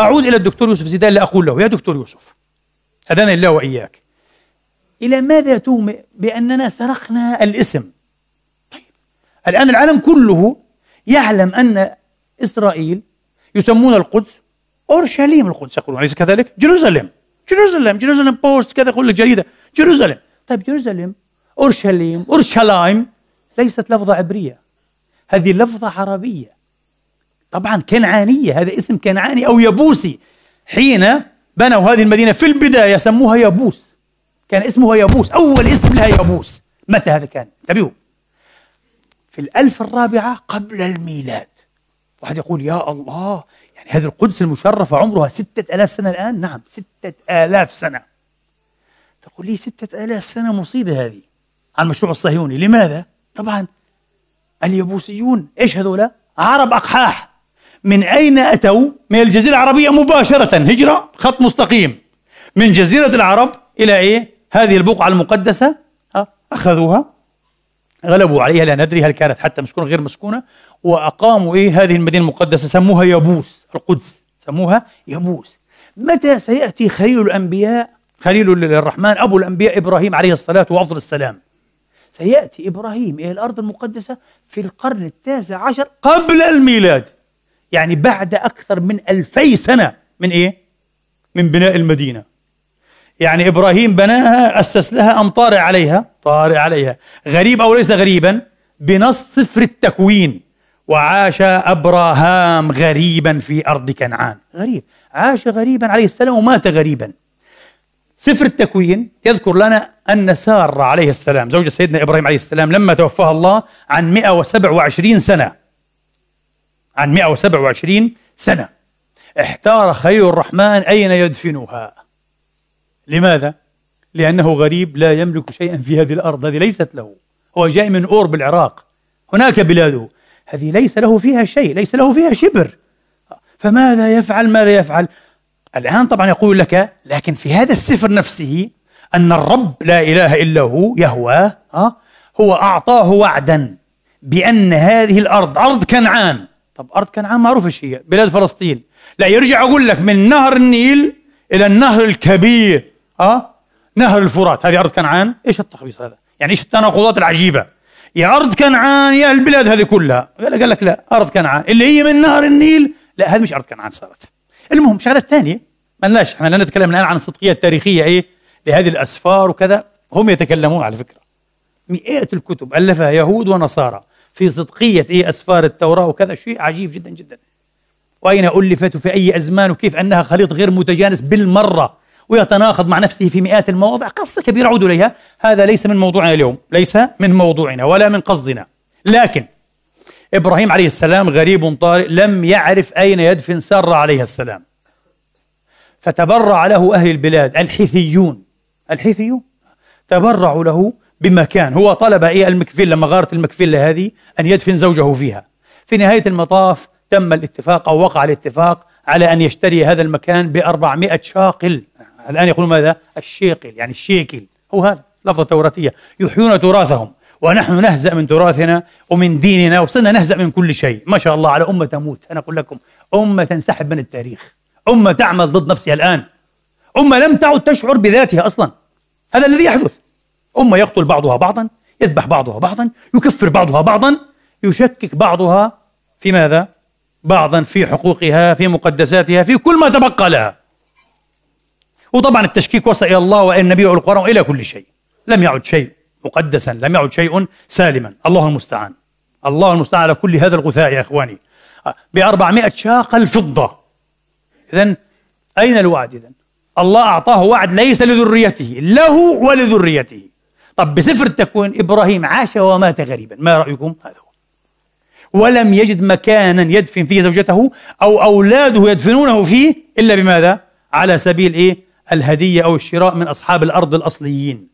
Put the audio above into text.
أعود إلى الدكتور يوسف زيدان لأقول له يا دكتور يوسف هدانا الله وإياك إلى ماذا تومئ بأننا سرقنا الاسم طيب الآن العالم كله يعلم أن إسرائيل يسمون القدس أورشليم القدس يقولون أليس كذلك؟ جيروزاليم جيروزاليم جيروزاليم بوست كذا لك جريدة جيروزاليم طيب جيروزاليم أورشليم أورشلايم ليست لفظة عبرية هذه لفظة عربية طبعا كنعانية هذا اسم كنعاني أو يبوسي حين بنوا هذه المدينة في البداية سموها يبوس كان اسمها يبوس أول اسم لها يبوس متى هذا كان؟ انتبهوا في الألف الرابعة قبل الميلاد واحد يقول يا الله يعني هذه القدس المشرفة عمرها ستة ألاف سنة الآن نعم ستة ألاف سنة تقول لي ستة ألاف سنة مصيبة هذه على المشروع الصهيوني لماذا؟ طبعا اليبوسيون إيش هذولا؟ عرب أقحاح من أين أتوا؟ من الجزيرة العربية مباشرة هجرة خط مستقيم من جزيرة العرب إلى إيه؟ هذه البقعة المقدسة أخذوها غلبوا عليها لا ندري هل كانت حتى مسكونة غير مسكونة وأقاموا إيه هذه المدينة المقدسة سموها يبوس القدس سموها يبوس متى سيأتي خليل الأنبياء خليل الرحمن أبو الأنبياء إبراهيم عليه الصلاة وأفضل السلام سيأتي إبراهيم إلى الأرض المقدسة في القرن التاسع عشر قبل الميلاد يعني بعد أكثر من ألفي سنة من إيه؟ من بناء المدينة يعني إبراهيم بناها أسس لها أم طارئ عليها طارئ عليها غريب أو ليس غريبا بنص سفر التكوين وعاش أبراهام غريبا في أرض كنعان غريب عاش غريبا عليه السلام ومات غريبا سفر التكوين يذكر لنا أن سارة عليه السلام زوجة سيدنا إبراهيم عليه السلام لما توفاها الله عن 127 سنة عن 127 سنة احتار خير الرحمن أين يدفنها لماذا؟ لأنه غريب لا يملك شيئا في هذه الأرض هذه ليست له هو جاي من أور بالعراق هناك بلاده هذه ليس له فيها شيء ليس له فيها شبر فماذا يفعل ماذا يفعل الآن طبعا يقول لك لكن في هذا السفر نفسه أن الرب لا إله إلا هو يهواه هو أعطاه وعدا بأن هذه الأرض أرض كنعان طب أرض كنعان معروفة هي؟ بلاد فلسطين لا يرجع أقول لك من نهر النيل إلى النهر الكبير أه نهر الفرات هذه أرض كنعان إيش التخبيص هذا يعني إيش التناقضات العجيبة يا أرض كنعان يا البلاد هذه كلها قال لك لا أرض كنعان اللي هي من نهر النيل لا هذه مش أرض كنعان صارت المهم شغلة ثانية ما لناش احنا لا نتكلم الآن عن الصدقية التاريخية إيه لهذه الأسفار وكذا هم يتكلمون على فكرة مئات الكتب ألفها يهود ونصارى في صدقية إيه أسفار التوراة وكذا شيء عجيب جدا جدا وأين ألفت وفي أي أزمان وكيف أنها خليط غير متجانس بالمرة ويتناقض مع نفسه في مئات المواضع قصة كبيرة عود إليها هذا ليس من موضوعنا اليوم ليس من موضوعنا ولا من قصدنا لكن إبراهيم عليه السلام غريب طارئ لم يعرف أين يدفن سارة عليه السلام فتبرع له أهل البلاد الحيثيون الحيثيون تبرعوا له بما كان هو طلب إيه لما مغارة المكفيل هذه أن يدفن زوجه فيها في نهاية المطاف تم الاتفاق أو وقع الاتفاق على أن يشتري هذا المكان ب 400 شاقل الآن يقولون ماذا؟ الشيقل يعني الشيكل هو هذا لفظة توراتية يحيون تراثهم ونحن نهزأ من تراثنا ومن ديننا وصرنا نهزأ من كل شيء ما شاء الله على أمة تموت أنا أقول لكم أمة تنسحب من التاريخ أمة تعمل ضد نفسها الآن أمة لم تعد تشعر بذاتها أصلا هذا الذي يحدث أمة يقتل بعضها بعضا يذبح بعضها بعضا يكفر بعضها بعضا يشكك بعضها في ماذا؟ بعضا في حقوقها في مقدساتها في كل ما تبقى لها وطبعا التشكيك وصل إلى الله وإلى النبي والقرآن وإلى كل شيء لم يعد شيء مقدسا لم يعد شيء سالما الله المستعان الله المستعان على كل هذا الغثاء يا إخواني بأربعمائة شاق الفضة إذا أين الوعد إذا الله أعطاه وعد ليس لذريته له ولذريته طب بسفر التكوين إبراهيم عاش ومات غريبا ما رأيكم هذا هو ولم يجد مكانا يدفن فيه زوجته أو أولاده يدفنونه فيه إلا بماذا على سبيل إيه الهدية أو الشراء من أصحاب الأرض الأصليين